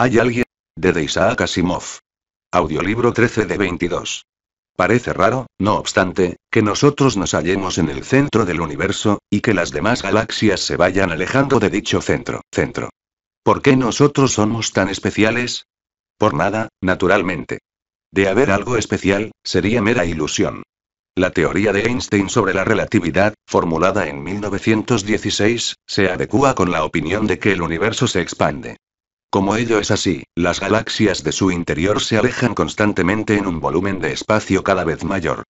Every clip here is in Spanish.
Hay alguien. De Isaac Asimov. Audiolibro 13 de 22. Parece raro, no obstante, que nosotros nos hallemos en el centro del universo, y que las demás galaxias se vayan alejando de dicho centro. centro. ¿Por qué nosotros somos tan especiales? Por nada, naturalmente. De haber algo especial, sería mera ilusión. La teoría de Einstein sobre la relatividad, formulada en 1916, se adecua con la opinión de que el universo se expande. Como ello es así, las galaxias de su interior se alejan constantemente en un volumen de espacio cada vez mayor.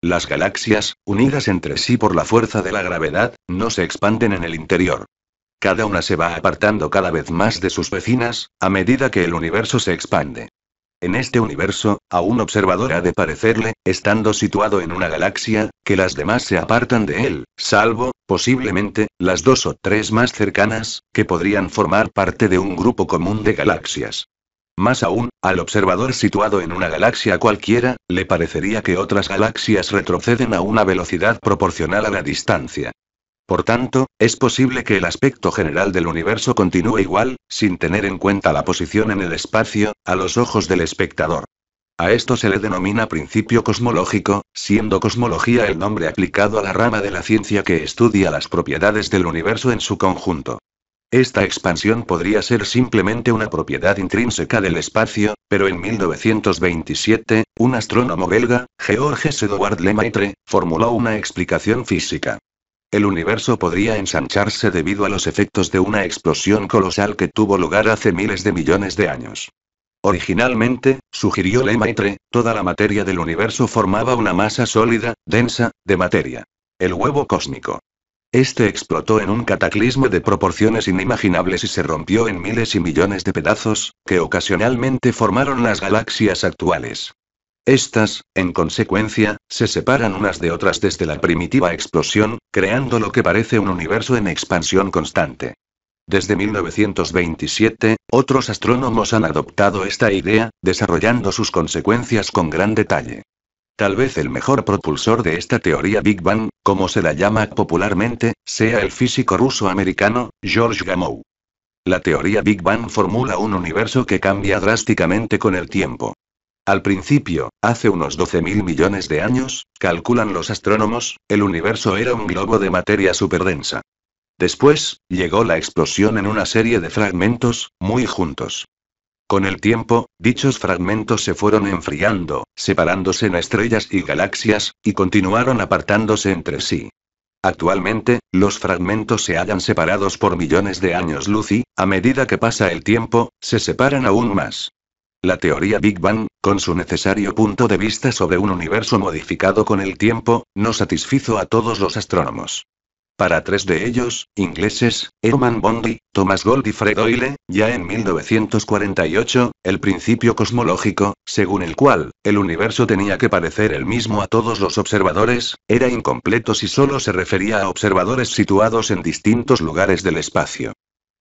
Las galaxias, unidas entre sí por la fuerza de la gravedad, no se expanden en el interior. Cada una se va apartando cada vez más de sus vecinas, a medida que el universo se expande. En este universo, a un observador ha de parecerle, estando situado en una galaxia, que las demás se apartan de él, salvo, posiblemente, las dos o tres más cercanas, que podrían formar parte de un grupo común de galaxias. Más aún, al observador situado en una galaxia cualquiera, le parecería que otras galaxias retroceden a una velocidad proporcional a la distancia. Por tanto, es posible que el aspecto general del universo continúe igual, sin tener en cuenta la posición en el espacio, a los ojos del espectador. A esto se le denomina principio cosmológico, siendo cosmología el nombre aplicado a la rama de la ciencia que estudia las propiedades del universo en su conjunto. Esta expansión podría ser simplemente una propiedad intrínseca del espacio, pero en 1927, un astrónomo belga, Georges Edouard Lemaitre, formuló una explicación física. El universo podría ensancharse debido a los efectos de una explosión colosal que tuvo lugar hace miles de millones de años. Originalmente, sugirió Lemaitre, toda la materia del universo formaba una masa sólida, densa, de materia. El huevo cósmico. Este explotó en un cataclismo de proporciones inimaginables y se rompió en miles y millones de pedazos, que ocasionalmente formaron las galaxias actuales. Estas, en consecuencia, se separan unas de otras desde la primitiva explosión, creando lo que parece un universo en expansión constante. Desde 1927, otros astrónomos han adoptado esta idea, desarrollando sus consecuencias con gran detalle. Tal vez el mejor propulsor de esta teoría Big Bang, como se la llama popularmente, sea el físico ruso-americano, George Gamow. La teoría Big Bang formula un universo que cambia drásticamente con el tiempo. Al principio, hace unos 12.000 millones de años, calculan los astrónomos, el universo era un globo de materia superdensa. Después, llegó la explosión en una serie de fragmentos, muy juntos. Con el tiempo, dichos fragmentos se fueron enfriando, separándose en estrellas y galaxias, y continuaron apartándose entre sí. Actualmente, los fragmentos se hallan separados por millones de años luz y, a medida que pasa el tiempo, se separan aún más. La teoría Big Bang, con su necesario punto de vista sobre un universo modificado con el tiempo, no satisfizo a todos los astrónomos. Para tres de ellos, ingleses, Herman Bondi, Thomas Gold y Fred Hoyle, ya en 1948, el principio cosmológico, según el cual, el universo tenía que parecer el mismo a todos los observadores, era incompleto si solo se refería a observadores situados en distintos lugares del espacio.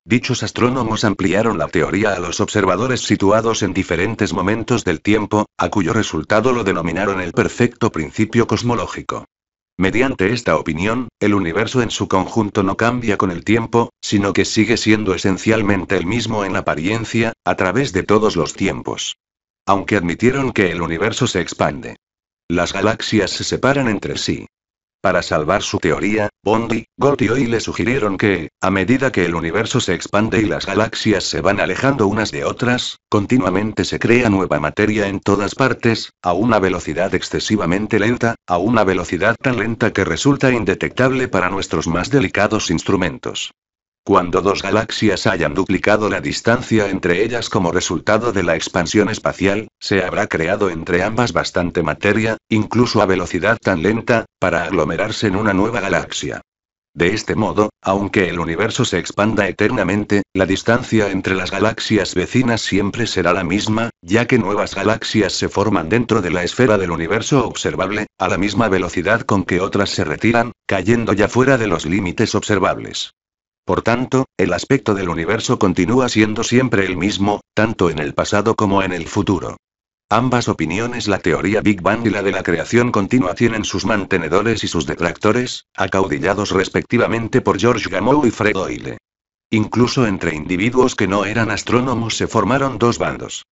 Dichos astrónomos ampliaron la teoría a los observadores situados en diferentes momentos del tiempo, a cuyo resultado lo denominaron el perfecto principio cosmológico. Mediante esta opinión, el universo en su conjunto no cambia con el tiempo, sino que sigue siendo esencialmente el mismo en apariencia, a través de todos los tiempos. Aunque admitieron que el universo se expande. Las galaxias se separan entre sí. Para salvar su teoría, Bondi, Gold y Hoy le sugirieron que, a medida que el universo se expande y las galaxias se van alejando unas de otras, continuamente se crea nueva materia en todas partes, a una velocidad excesivamente lenta, a una velocidad tan lenta que resulta indetectable para nuestros más delicados instrumentos. Cuando dos galaxias hayan duplicado la distancia entre ellas como resultado de la expansión espacial, se habrá creado entre ambas bastante materia, incluso a velocidad tan lenta, para aglomerarse en una nueva galaxia. De este modo, aunque el universo se expanda eternamente, la distancia entre las galaxias vecinas siempre será la misma, ya que nuevas galaxias se forman dentro de la esfera del universo observable, a la misma velocidad con que otras se retiran, cayendo ya fuera de los límites observables. Por tanto, el aspecto del universo continúa siendo siempre el mismo, tanto en el pasado como en el futuro. Ambas opiniones, la teoría Big Bang y la de la creación continua, tienen sus mantenedores y sus detractores, acaudillados respectivamente por George Gamow y Fred Hoyle. Incluso entre individuos que no eran astrónomos se formaron dos bandos.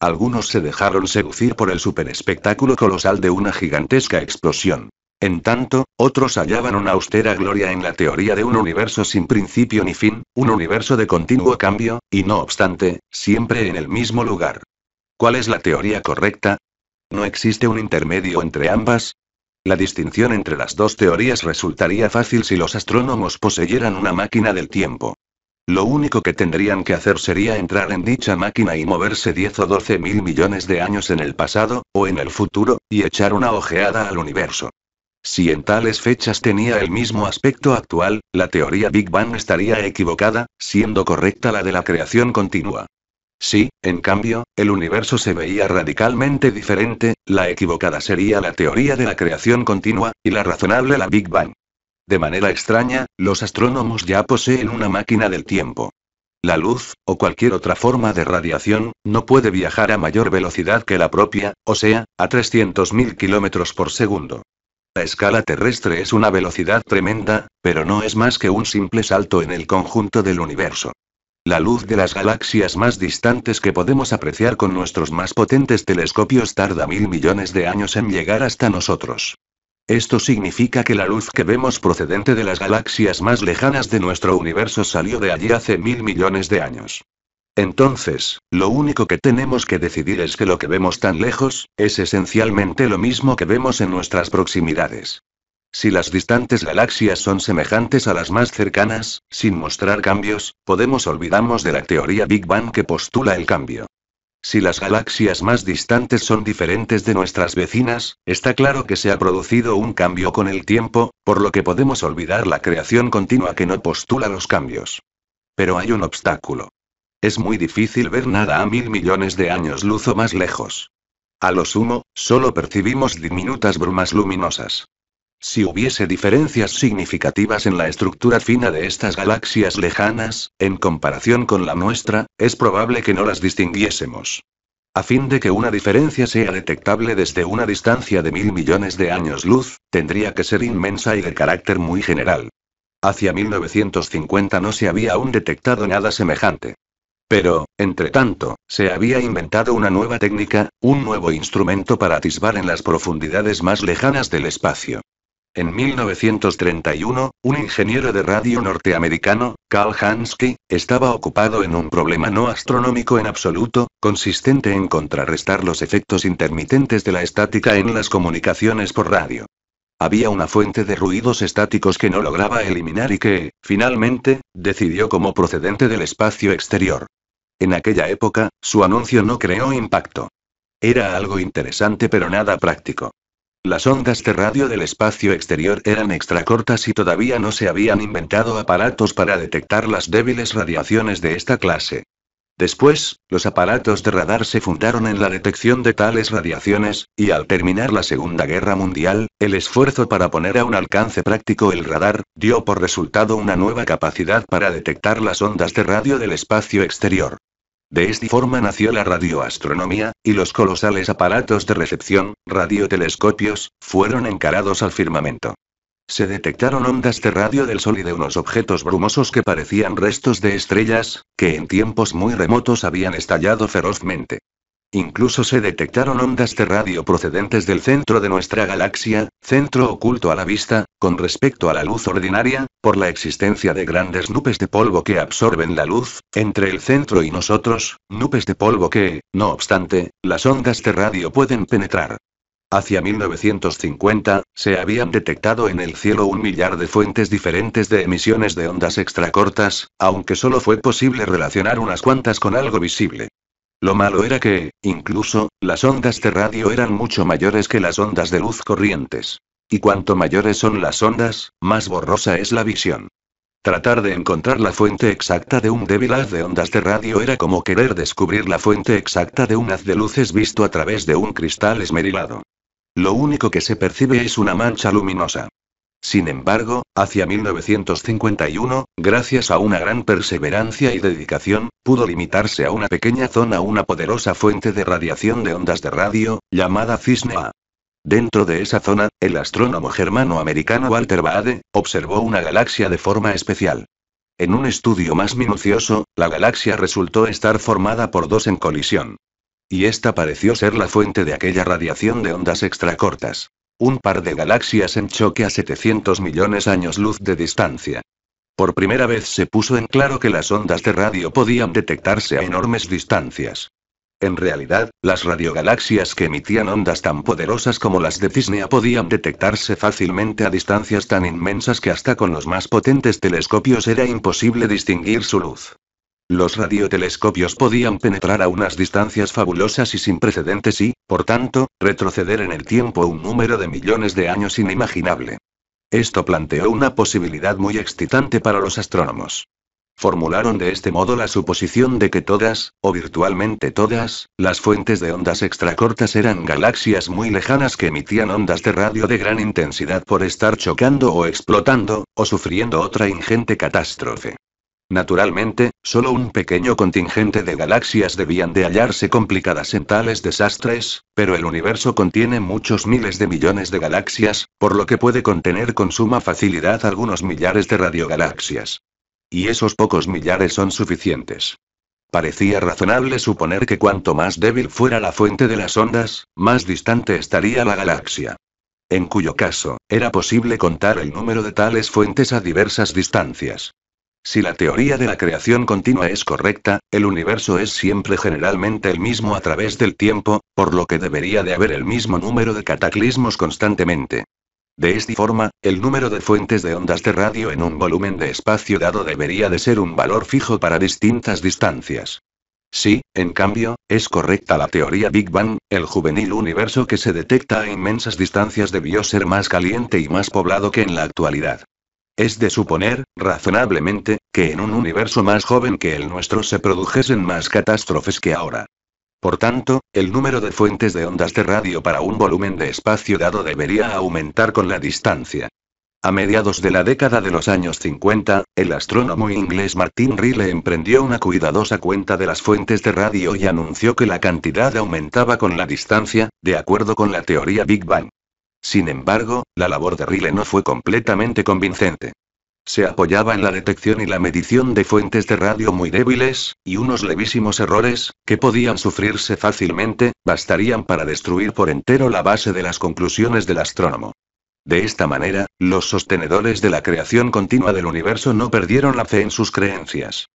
Algunos se dejaron seducir por el superespectáculo colosal de una gigantesca explosión. En tanto, otros hallaban una austera gloria en la teoría de un universo sin principio ni fin, un universo de continuo cambio, y no obstante, siempre en el mismo lugar. ¿Cuál es la teoría correcta? ¿No existe un intermedio entre ambas? La distinción entre las dos teorías resultaría fácil si los astrónomos poseyeran una máquina del tiempo. Lo único que tendrían que hacer sería entrar en dicha máquina y moverse 10 o 12 mil millones de años en el pasado, o en el futuro, y echar una ojeada al universo. Si en tales fechas tenía el mismo aspecto actual, la teoría Big Bang estaría equivocada, siendo correcta la de la creación continua. Si, en cambio, el universo se veía radicalmente diferente, la equivocada sería la teoría de la creación continua, y la razonable la Big Bang. De manera extraña, los astrónomos ya poseen una máquina del tiempo. La luz, o cualquier otra forma de radiación, no puede viajar a mayor velocidad que la propia, o sea, a 300.000 km por segundo. La escala terrestre es una velocidad tremenda, pero no es más que un simple salto en el conjunto del universo. La luz de las galaxias más distantes que podemos apreciar con nuestros más potentes telescopios tarda mil millones de años en llegar hasta nosotros. Esto significa que la luz que vemos procedente de las galaxias más lejanas de nuestro universo salió de allí hace mil millones de años. Entonces, lo único que tenemos que decidir es que lo que vemos tan lejos, es esencialmente lo mismo que vemos en nuestras proximidades. Si las distantes galaxias son semejantes a las más cercanas, sin mostrar cambios, podemos olvidarnos de la teoría Big Bang que postula el cambio. Si las galaxias más distantes son diferentes de nuestras vecinas, está claro que se ha producido un cambio con el tiempo, por lo que podemos olvidar la creación continua que no postula los cambios. Pero hay un obstáculo. Es muy difícil ver nada a mil millones de años luz o más lejos. A lo sumo, solo percibimos diminutas brumas luminosas. Si hubiese diferencias significativas en la estructura fina de estas galaxias lejanas, en comparación con la nuestra, es probable que no las distinguiésemos. A fin de que una diferencia sea detectable desde una distancia de mil millones de años luz, tendría que ser inmensa y de carácter muy general. Hacia 1950 no se había aún detectado nada semejante. Pero, entre tanto, se había inventado una nueva técnica, un nuevo instrumento para atisbar en las profundidades más lejanas del espacio. En 1931, un ingeniero de radio norteamericano, Carl Hansky, estaba ocupado en un problema no astronómico en absoluto, consistente en contrarrestar los efectos intermitentes de la estática en las comunicaciones por radio. Había una fuente de ruidos estáticos que no lograba eliminar y que, finalmente, decidió como procedente del espacio exterior. En aquella época, su anuncio no creó impacto. Era algo interesante pero nada práctico. Las ondas de radio del espacio exterior eran extracortas y todavía no se habían inventado aparatos para detectar las débiles radiaciones de esta clase. Después, los aparatos de radar se fundaron en la detección de tales radiaciones, y al terminar la Segunda Guerra Mundial, el esfuerzo para poner a un alcance práctico el radar, dio por resultado una nueva capacidad para detectar las ondas de radio del espacio exterior. De esta forma nació la radioastronomía, y los colosales aparatos de recepción, radiotelescopios, fueron encarados al firmamento. Se detectaron ondas de radio del Sol y de unos objetos brumosos que parecían restos de estrellas, que en tiempos muy remotos habían estallado ferozmente. Incluso se detectaron ondas de radio procedentes del centro de nuestra galaxia, centro oculto a la vista, con respecto a la luz ordinaria, por la existencia de grandes nubes de polvo que absorben la luz, entre el centro y nosotros, nubes de polvo que, no obstante, las ondas de radio pueden penetrar. Hacia 1950, se habían detectado en el cielo un millar de fuentes diferentes de emisiones de ondas extracortas, aunque solo fue posible relacionar unas cuantas con algo visible. Lo malo era que, incluso, las ondas de radio eran mucho mayores que las ondas de luz corrientes. Y cuanto mayores son las ondas, más borrosa es la visión. Tratar de encontrar la fuente exacta de un débil haz de ondas de radio era como querer descubrir la fuente exacta de un haz de luces visto a través de un cristal esmerilado. Lo único que se percibe es una mancha luminosa. Sin embargo, hacia 1951, gracias a una gran perseverancia y dedicación, pudo limitarse a una pequeña zona una poderosa fuente de radiación de ondas de radio, llamada Cisne A. Dentro de esa zona, el astrónomo germano-americano Walter Baade, observó una galaxia de forma especial. En un estudio más minucioso, la galaxia resultó estar formada por dos en colisión, y esta pareció ser la fuente de aquella radiación de ondas extracortas. Un par de galaxias en choque a 700 millones años luz de distancia. Por primera vez se puso en claro que las ondas de radio podían detectarse a enormes distancias. En realidad, las radiogalaxias que emitían ondas tan poderosas como las de Cisnea podían detectarse fácilmente a distancias tan inmensas que hasta con los más potentes telescopios era imposible distinguir su luz. Los radiotelescopios podían penetrar a unas distancias fabulosas y sin precedentes y, por tanto, retroceder en el tiempo un número de millones de años inimaginable. Esto planteó una posibilidad muy excitante para los astrónomos. Formularon de este modo la suposición de que todas, o virtualmente todas, las fuentes de ondas extracortas eran galaxias muy lejanas que emitían ondas de radio de gran intensidad por estar chocando o explotando, o sufriendo otra ingente catástrofe. Naturalmente, solo un pequeño contingente de galaxias debían de hallarse complicadas en tales desastres, pero el universo contiene muchos miles de millones de galaxias, por lo que puede contener con suma facilidad algunos millares de radiogalaxias. Y esos pocos millares son suficientes. Parecía razonable suponer que cuanto más débil fuera la fuente de las ondas, más distante estaría la galaxia. En cuyo caso, era posible contar el número de tales fuentes a diversas distancias. Si la teoría de la creación continua es correcta, el universo es siempre generalmente el mismo a través del tiempo, por lo que debería de haber el mismo número de cataclismos constantemente. De esta forma, el número de fuentes de ondas de radio en un volumen de espacio dado debería de ser un valor fijo para distintas distancias. Si, en cambio, es correcta la teoría Big Bang, el juvenil universo que se detecta a inmensas distancias debió ser más caliente y más poblado que en la actualidad. Es de suponer, razonablemente, que en un universo más joven que el nuestro se produjesen más catástrofes que ahora. Por tanto, el número de fuentes de ondas de radio para un volumen de espacio dado debería aumentar con la distancia. A mediados de la década de los años 50, el astrónomo inglés Martin Ryle emprendió una cuidadosa cuenta de las fuentes de radio y anunció que la cantidad aumentaba con la distancia, de acuerdo con la teoría Big Bang. Sin embargo, la labor de Riley no fue completamente convincente. Se apoyaba en la detección y la medición de fuentes de radio muy débiles, y unos levísimos errores, que podían sufrirse fácilmente, bastarían para destruir por entero la base de las conclusiones del astrónomo. De esta manera, los sostenedores de la creación continua del universo no perdieron la fe en sus creencias.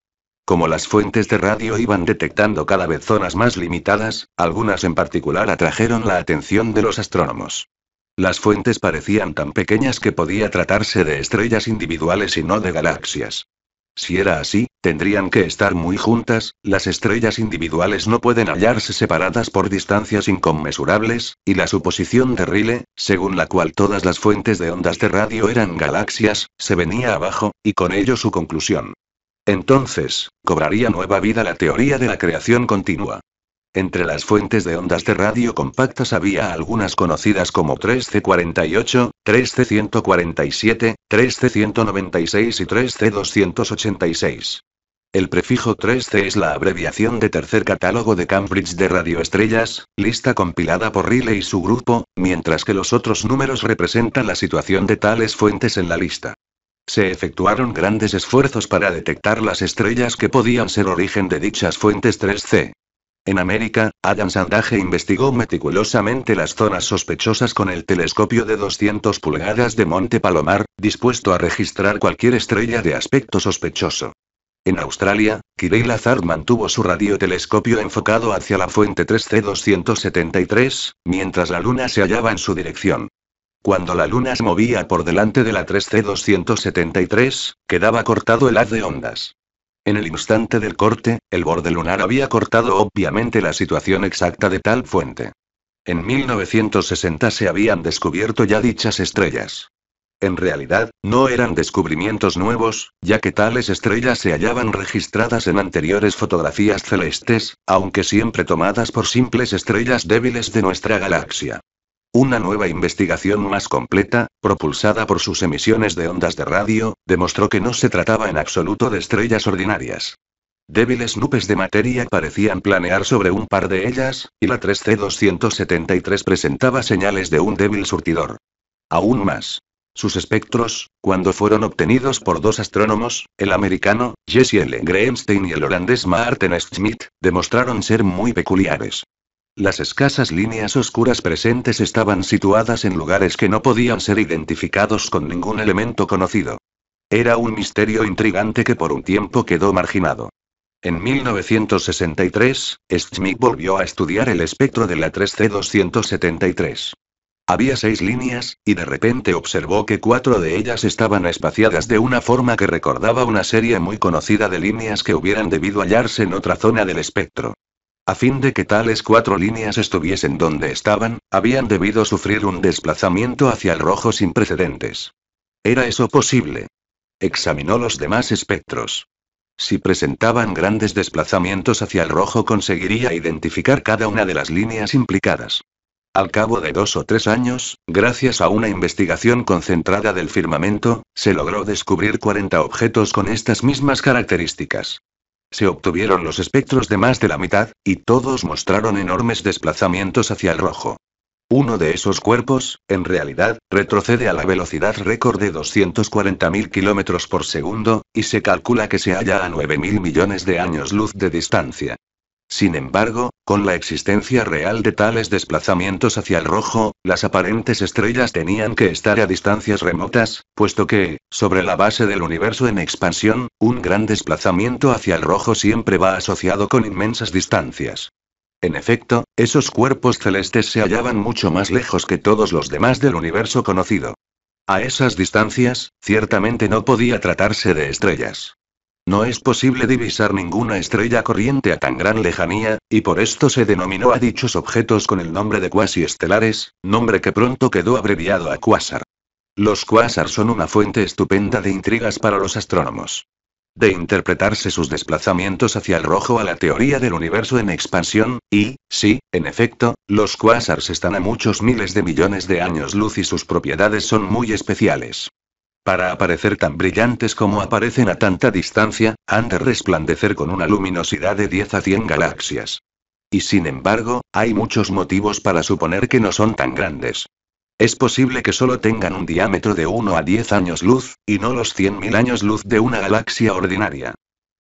Como las fuentes de radio iban detectando cada vez zonas más limitadas, algunas en particular atrajeron la atención de los astrónomos. Las fuentes parecían tan pequeñas que podía tratarse de estrellas individuales y no de galaxias. Si era así, tendrían que estar muy juntas, las estrellas individuales no pueden hallarse separadas por distancias inconmensurables, y la suposición de Riley, según la cual todas las fuentes de ondas de radio eran galaxias, se venía abajo, y con ello su conclusión. Entonces, cobraría nueva vida la teoría de la creación continua. Entre las fuentes de ondas de radio compactas había algunas conocidas como 3C48, 3C147, 3C196 y 3C286. El prefijo 3C es la abreviación de tercer catálogo de Cambridge de radioestrellas, lista compilada por Riley y su grupo, mientras que los otros números representan la situación de tales fuentes en la lista. Se efectuaron grandes esfuerzos para detectar las estrellas que podían ser origen de dichas fuentes 3C. En América, Adam Sandage investigó meticulosamente las zonas sospechosas con el telescopio de 200 pulgadas de Monte Palomar, dispuesto a registrar cualquier estrella de aspecto sospechoso. En Australia, Kirei Lazar mantuvo su radiotelescopio enfocado hacia la fuente 3C273, mientras la Luna se hallaba en su dirección. Cuando la Luna se movía por delante de la 3C273, quedaba cortado el haz de ondas. En el instante del corte, el borde lunar había cortado obviamente la situación exacta de tal fuente. En 1960 se habían descubierto ya dichas estrellas. En realidad, no eran descubrimientos nuevos, ya que tales estrellas se hallaban registradas en anteriores fotografías celestes, aunque siempre tomadas por simples estrellas débiles de nuestra galaxia. Una nueva investigación más completa, propulsada por sus emisiones de ondas de radio, demostró que no se trataba en absoluto de estrellas ordinarias. Débiles nubes de materia parecían planear sobre un par de ellas, y la 3C273 presentaba señales de un débil surtidor. Aún más. Sus espectros, cuando fueron obtenidos por dos astrónomos, el americano, Jesse L. Greenstein y el holandés Martin Schmidt, demostraron ser muy peculiares. Las escasas líneas oscuras presentes estaban situadas en lugares que no podían ser identificados con ningún elemento conocido. Era un misterio intrigante que por un tiempo quedó marginado. En 1963, Schmidt volvió a estudiar el espectro de la 3C273. Había seis líneas, y de repente observó que cuatro de ellas estaban espaciadas de una forma que recordaba una serie muy conocida de líneas que hubieran debido hallarse en otra zona del espectro. A fin de que tales cuatro líneas estuviesen donde estaban, habían debido sufrir un desplazamiento hacia el rojo sin precedentes. ¿Era eso posible? Examinó los demás espectros. Si presentaban grandes desplazamientos hacia el rojo conseguiría identificar cada una de las líneas implicadas. Al cabo de dos o tres años, gracias a una investigación concentrada del firmamento, se logró descubrir 40 objetos con estas mismas características se obtuvieron los espectros de más de la mitad, y todos mostraron enormes desplazamientos hacia el rojo. Uno de esos cuerpos, en realidad, retrocede a la velocidad récord de 240.000 km por segundo, y se calcula que se halla a 9.000 millones de años luz de distancia. Sin embargo, con la existencia real de tales desplazamientos hacia el rojo, las aparentes estrellas tenían que estar a distancias remotas, puesto que, sobre la base del universo en expansión, un gran desplazamiento hacia el rojo siempre va asociado con inmensas distancias. En efecto, esos cuerpos celestes se hallaban mucho más lejos que todos los demás del universo conocido. A esas distancias, ciertamente no podía tratarse de estrellas. No es posible divisar ninguna estrella corriente a tan gran lejanía, y por esto se denominó a dichos objetos con el nombre de cuasi-estelares, nombre que pronto quedó abreviado a cuásar. Los cuásar son una fuente estupenda de intrigas para los astrónomos. De interpretarse sus desplazamientos hacia el rojo a la teoría del universo en expansión, y, sí, en efecto, los Quasars están a muchos miles de millones de años luz y sus propiedades son muy especiales. Para aparecer tan brillantes como aparecen a tanta distancia, han de resplandecer con una luminosidad de 10 a 100 galaxias. Y sin embargo, hay muchos motivos para suponer que no son tan grandes. Es posible que solo tengan un diámetro de 1 a 10 años luz, y no los 100.000 años luz de una galaxia ordinaria.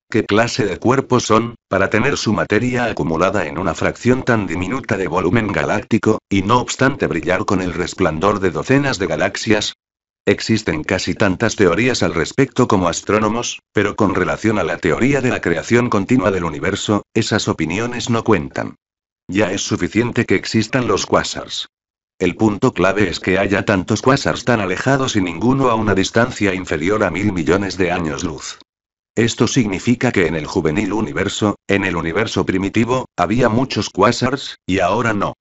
¿Qué clase de cuerpos son, para tener su materia acumulada en una fracción tan diminuta de volumen galáctico, y no obstante brillar con el resplandor de docenas de galaxias? Existen casi tantas teorías al respecto como astrónomos, pero con relación a la teoría de la creación continua del universo, esas opiniones no cuentan. Ya es suficiente que existan los quasars. El punto clave es que haya tantos quasars tan alejados y ninguno a una distancia inferior a mil millones de años luz. Esto significa que en el juvenil universo, en el universo primitivo, había muchos quasars, y ahora no.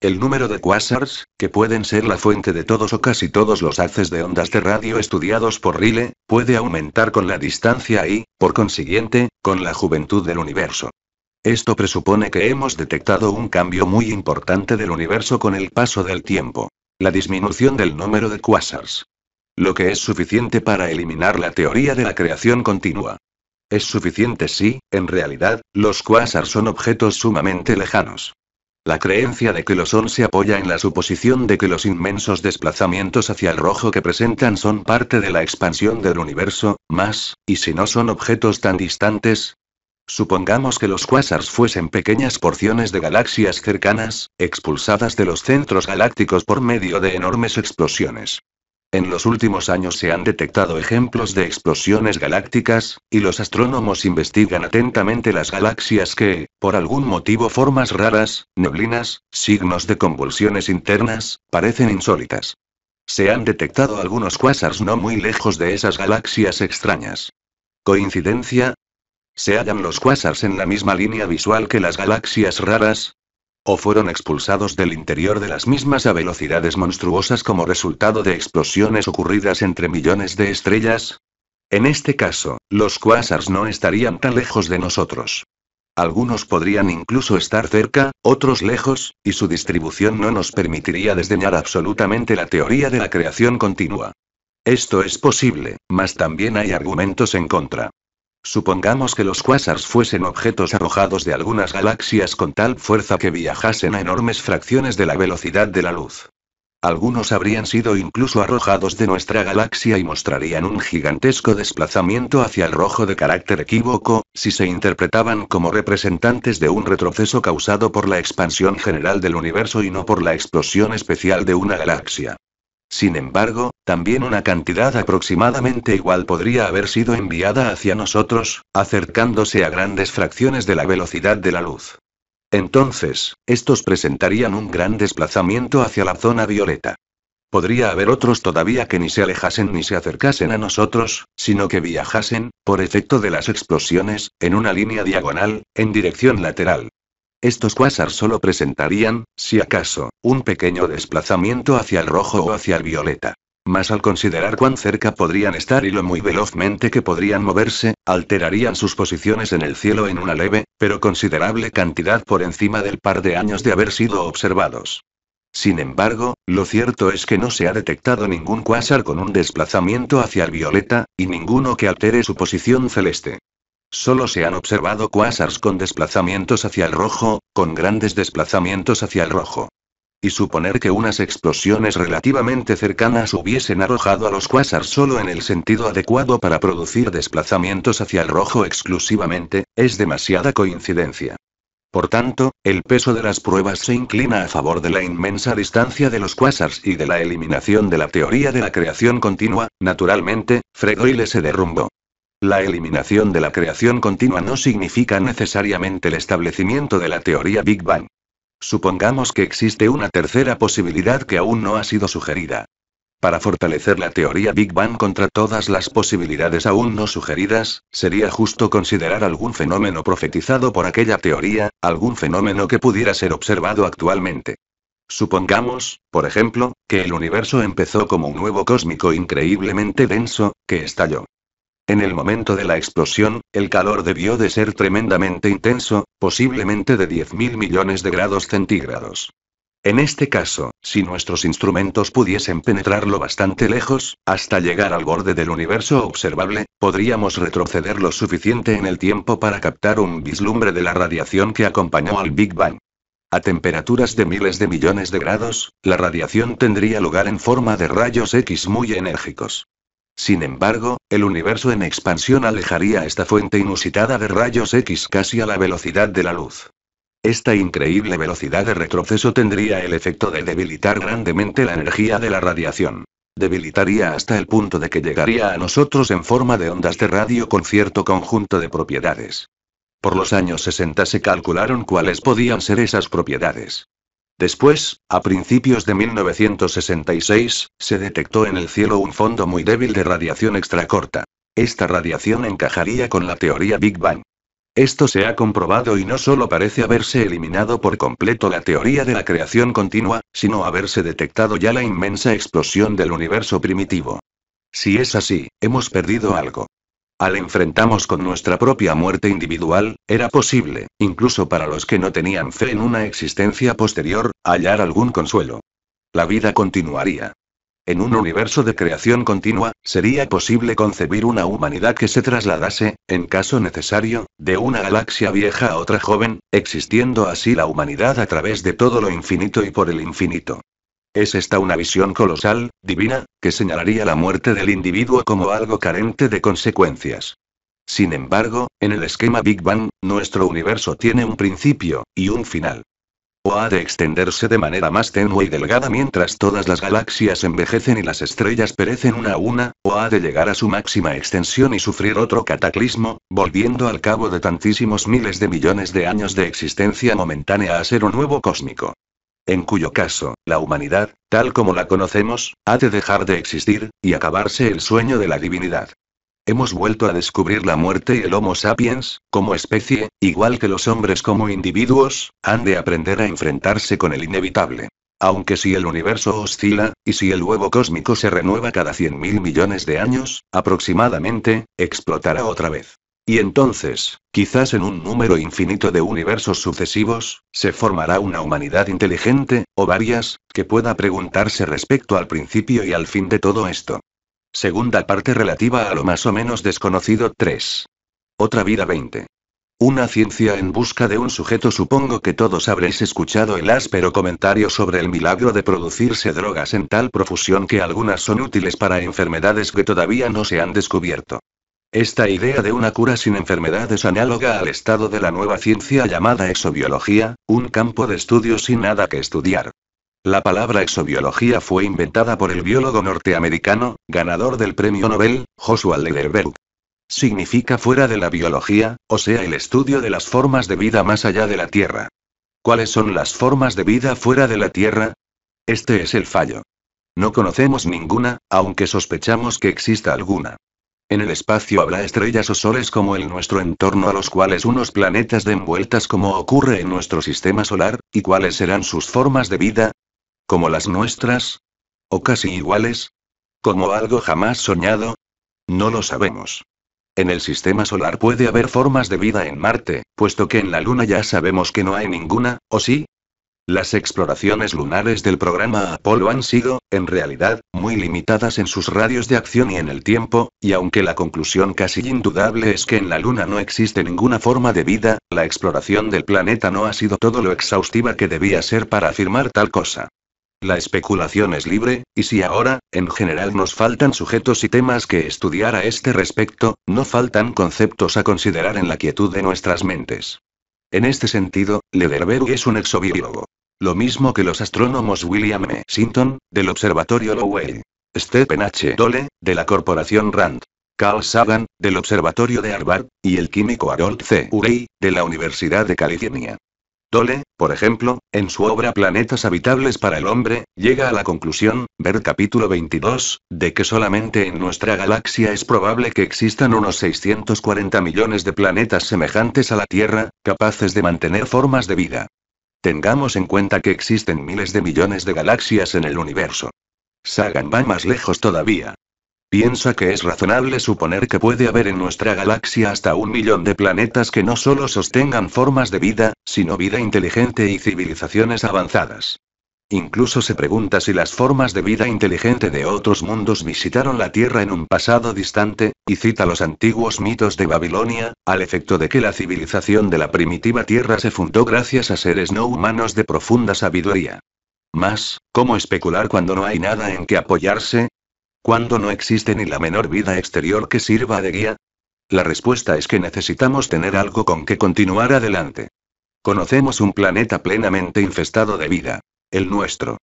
El número de quasars, que pueden ser la fuente de todos o casi todos los haces de ondas de radio estudiados por Ryle, puede aumentar con la distancia y, por consiguiente, con la juventud del universo. Esto presupone que hemos detectado un cambio muy importante del universo con el paso del tiempo. La disminución del número de quasars. Lo que es suficiente para eliminar la teoría de la creación continua. Es suficiente si, en realidad, los quasars son objetos sumamente lejanos. La creencia de que lo son se apoya en la suposición de que los inmensos desplazamientos hacia el rojo que presentan son parte de la expansión del universo, más, y si no son objetos tan distantes, Supongamos que los quasars fuesen pequeñas porciones de galaxias cercanas, expulsadas de los centros galácticos por medio de enormes explosiones. En los últimos años se han detectado ejemplos de explosiones galácticas, y los astrónomos investigan atentamente las galaxias que, por algún motivo formas raras, neblinas, signos de convulsiones internas, parecen insólitas. Se han detectado algunos quasars no muy lejos de esas galaxias extrañas. ¿Coincidencia? ¿Se hallan los quasars en la misma línea visual que las galaxias raras? o fueron expulsados del interior de las mismas a velocidades monstruosas como resultado de explosiones ocurridas entre millones de estrellas? En este caso, los quasars no estarían tan lejos de nosotros. Algunos podrían incluso estar cerca, otros lejos, y su distribución no nos permitiría desdeñar absolutamente la teoría de la creación continua. Esto es posible, mas también hay argumentos en contra. Supongamos que los quasars fuesen objetos arrojados de algunas galaxias con tal fuerza que viajasen a enormes fracciones de la velocidad de la luz. Algunos habrían sido incluso arrojados de nuestra galaxia y mostrarían un gigantesco desplazamiento hacia el rojo de carácter equívoco, si se interpretaban como representantes de un retroceso causado por la expansión general del universo y no por la explosión especial de una galaxia. Sin embargo, también una cantidad aproximadamente igual podría haber sido enviada hacia nosotros, acercándose a grandes fracciones de la velocidad de la luz. Entonces, estos presentarían un gran desplazamiento hacia la zona violeta. Podría haber otros todavía que ni se alejasen ni se acercasen a nosotros, sino que viajasen, por efecto de las explosiones, en una línea diagonal, en dirección lateral. Estos quasars solo presentarían, si acaso, un pequeño desplazamiento hacia el rojo o hacia el violeta. Mas al considerar cuán cerca podrían estar y lo muy velozmente que podrían moverse, alterarían sus posiciones en el cielo en una leve, pero considerable cantidad por encima del par de años de haber sido observados. Sin embargo, lo cierto es que no se ha detectado ningún cuásar con un desplazamiento hacia el violeta, y ninguno que altere su posición celeste. Solo se han observado quasars con desplazamientos hacia el rojo, con grandes desplazamientos hacia el rojo. Y suponer que unas explosiones relativamente cercanas hubiesen arrojado a los quasars solo en el sentido adecuado para producir desplazamientos hacia el rojo exclusivamente, es demasiada coincidencia. Por tanto, el peso de las pruebas se inclina a favor de la inmensa distancia de los quasars y de la eliminación de la teoría de la creación continua, naturalmente, Fregoyle se derrumbó. La eliminación de la creación continua no significa necesariamente el establecimiento de la teoría Big Bang. Supongamos que existe una tercera posibilidad que aún no ha sido sugerida. Para fortalecer la teoría Big Bang contra todas las posibilidades aún no sugeridas, sería justo considerar algún fenómeno profetizado por aquella teoría, algún fenómeno que pudiera ser observado actualmente. Supongamos, por ejemplo, que el universo empezó como un nuevo cósmico increíblemente denso, que estalló. En el momento de la explosión, el calor debió de ser tremendamente intenso, posiblemente de 10.000 millones de grados centígrados. En este caso, si nuestros instrumentos pudiesen penetrarlo bastante lejos, hasta llegar al borde del universo observable, podríamos retroceder lo suficiente en el tiempo para captar un vislumbre de la radiación que acompañó al Big Bang. A temperaturas de miles de millones de grados, la radiación tendría lugar en forma de rayos X muy enérgicos. Sin embargo, el universo en expansión alejaría esta fuente inusitada de rayos X casi a la velocidad de la luz. Esta increíble velocidad de retroceso tendría el efecto de debilitar grandemente la energía de la radiación. Debilitaría hasta el punto de que llegaría a nosotros en forma de ondas de radio con cierto conjunto de propiedades. Por los años 60 se calcularon cuáles podían ser esas propiedades. Después, a principios de 1966, se detectó en el cielo un fondo muy débil de radiación extracorta. Esta radiación encajaría con la teoría Big Bang. Esto se ha comprobado y no solo parece haberse eliminado por completo la teoría de la creación continua, sino haberse detectado ya la inmensa explosión del universo primitivo. Si es así, hemos perdido algo al enfrentamos con nuestra propia muerte individual, era posible, incluso para los que no tenían fe en una existencia posterior, hallar algún consuelo. La vida continuaría. En un universo de creación continua, sería posible concebir una humanidad que se trasladase, en caso necesario, de una galaxia vieja a otra joven, existiendo así la humanidad a través de todo lo infinito y por el infinito. Es esta una visión colosal, divina, que señalaría la muerte del individuo como algo carente de consecuencias. Sin embargo, en el esquema Big Bang, nuestro universo tiene un principio, y un final. O ha de extenderse de manera más tenue y delgada mientras todas las galaxias envejecen y las estrellas perecen una a una, o ha de llegar a su máxima extensión y sufrir otro cataclismo, volviendo al cabo de tantísimos miles de millones de años de existencia momentánea a ser un nuevo cósmico en cuyo caso, la humanidad, tal como la conocemos, ha de dejar de existir, y acabarse el sueño de la divinidad. Hemos vuelto a descubrir la muerte y el Homo sapiens, como especie, igual que los hombres como individuos, han de aprender a enfrentarse con el inevitable. Aunque si el universo oscila, y si el huevo cósmico se renueva cada 100.000 millones de años, aproximadamente, explotará otra vez. Y entonces, quizás en un número infinito de universos sucesivos, se formará una humanidad inteligente, o varias, que pueda preguntarse respecto al principio y al fin de todo esto. Segunda parte relativa a lo más o menos desconocido 3. Otra vida 20. Una ciencia en busca de un sujeto. Supongo que todos habréis escuchado el áspero comentario sobre el milagro de producirse drogas en tal profusión que algunas son útiles para enfermedades que todavía no se han descubierto. Esta idea de una cura sin enfermedad es análoga al estado de la nueva ciencia llamada exobiología, un campo de estudio sin nada que estudiar. La palabra exobiología fue inventada por el biólogo norteamericano, ganador del premio Nobel, Joshua Lederberg. Significa fuera de la biología, o sea, el estudio de las formas de vida más allá de la Tierra. ¿Cuáles son las formas de vida fuera de la Tierra? Este es el fallo. No conocemos ninguna, aunque sospechamos que exista alguna. En el espacio habrá estrellas o soles como el nuestro en torno a los cuales unos planetas den vueltas como ocurre en nuestro sistema solar, y cuáles serán sus formas de vida? ¿Como las nuestras? ¿O casi iguales? ¿Como algo jamás soñado? No lo sabemos. En el sistema solar puede haber formas de vida en Marte, puesto que en la Luna ya sabemos que no hay ninguna, ¿o sí? Las exploraciones lunares del programa Apolo han sido, en realidad, muy limitadas en sus radios de acción y en el tiempo, y aunque la conclusión casi indudable es que en la Luna no existe ninguna forma de vida, la exploración del planeta no ha sido todo lo exhaustiva que debía ser para afirmar tal cosa. La especulación es libre, y si ahora, en general, nos faltan sujetos y temas que estudiar a este respecto, no faltan conceptos a considerar en la quietud de nuestras mentes. En este sentido, Lederberg es un exobiólogo. Lo mismo que los astrónomos William M. E. Sinton, del Observatorio Lowell. Stephen H. Dole, de la Corporación Rand. Carl Sagan, del Observatorio de Harvard, y el químico Harold C. Urey, de la Universidad de California. Dole, por ejemplo, en su obra Planetas habitables para el hombre, llega a la conclusión, ver capítulo 22, de que solamente en nuestra galaxia es probable que existan unos 640 millones de planetas semejantes a la Tierra, capaces de mantener formas de vida. Tengamos en cuenta que existen miles de millones de galaxias en el universo. Sagan va más lejos todavía. Piensa que es razonable suponer que puede haber en nuestra galaxia hasta un millón de planetas que no solo sostengan formas de vida, sino vida inteligente y civilizaciones avanzadas. Incluso se pregunta si las formas de vida inteligente de otros mundos visitaron la Tierra en un pasado distante, y cita los antiguos mitos de Babilonia, al efecto de que la civilización de la primitiva Tierra se fundó gracias a seres no humanos de profunda sabiduría. Más, ¿cómo especular cuando no hay nada en que apoyarse? ¿Cuando no existe ni la menor vida exterior que sirva de guía? La respuesta es que necesitamos tener algo con que continuar adelante. Conocemos un planeta plenamente infestado de vida el nuestro.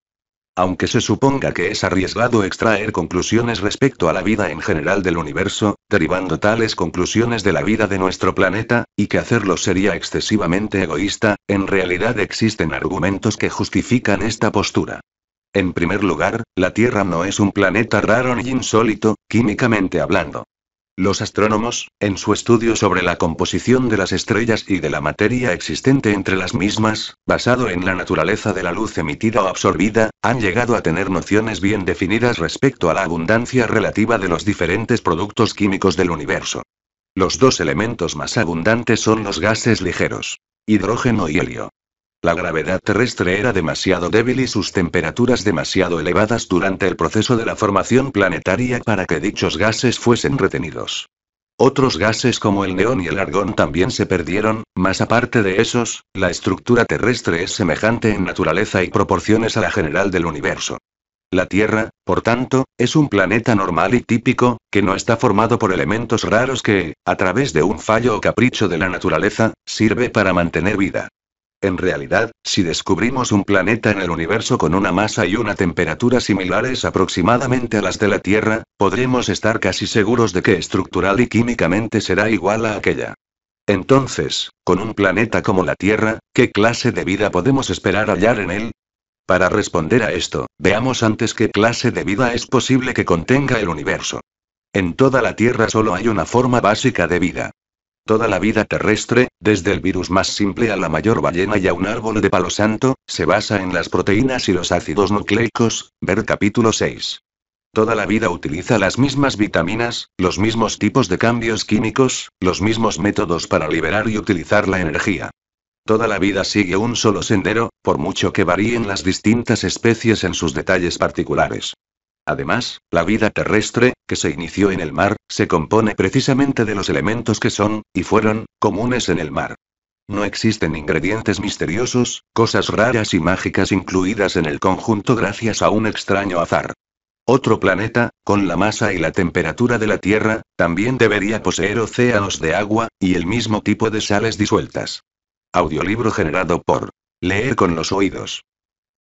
Aunque se suponga que es arriesgado extraer conclusiones respecto a la vida en general del universo, derivando tales conclusiones de la vida de nuestro planeta, y que hacerlo sería excesivamente egoísta, en realidad existen argumentos que justifican esta postura. En primer lugar, la Tierra no es un planeta raro ni insólito, químicamente hablando. Los astrónomos, en su estudio sobre la composición de las estrellas y de la materia existente entre las mismas, basado en la naturaleza de la luz emitida o absorbida, han llegado a tener nociones bien definidas respecto a la abundancia relativa de los diferentes productos químicos del universo. Los dos elementos más abundantes son los gases ligeros, hidrógeno y helio. La gravedad terrestre era demasiado débil y sus temperaturas demasiado elevadas durante el proceso de la formación planetaria para que dichos gases fuesen retenidos. Otros gases como el neón y el argón también se perdieron, más aparte de esos, la estructura terrestre es semejante en naturaleza y proporciones a la general del universo. La Tierra, por tanto, es un planeta normal y típico, que no está formado por elementos raros que, a través de un fallo o capricho de la naturaleza, sirve para mantener vida. En realidad, si descubrimos un planeta en el universo con una masa y una temperatura similares aproximadamente a las de la Tierra, podremos estar casi seguros de que estructural y químicamente será igual a aquella. Entonces, con un planeta como la Tierra, ¿qué clase de vida podemos esperar hallar en él? Para responder a esto, veamos antes qué clase de vida es posible que contenga el universo. En toda la Tierra solo hay una forma básica de vida. Toda la vida terrestre, desde el virus más simple a la mayor ballena y a un árbol de palo santo, se basa en las proteínas y los ácidos nucleicos, ver capítulo 6. Toda la vida utiliza las mismas vitaminas, los mismos tipos de cambios químicos, los mismos métodos para liberar y utilizar la energía. Toda la vida sigue un solo sendero, por mucho que varíen las distintas especies en sus detalles particulares. Además, la vida terrestre, que se inició en el mar, se compone precisamente de los elementos que son, y fueron, comunes en el mar. No existen ingredientes misteriosos, cosas raras y mágicas incluidas en el conjunto gracias a un extraño azar. Otro planeta, con la masa y la temperatura de la Tierra, también debería poseer océanos de agua, y el mismo tipo de sales disueltas. Audiolibro generado por Leer con los oídos.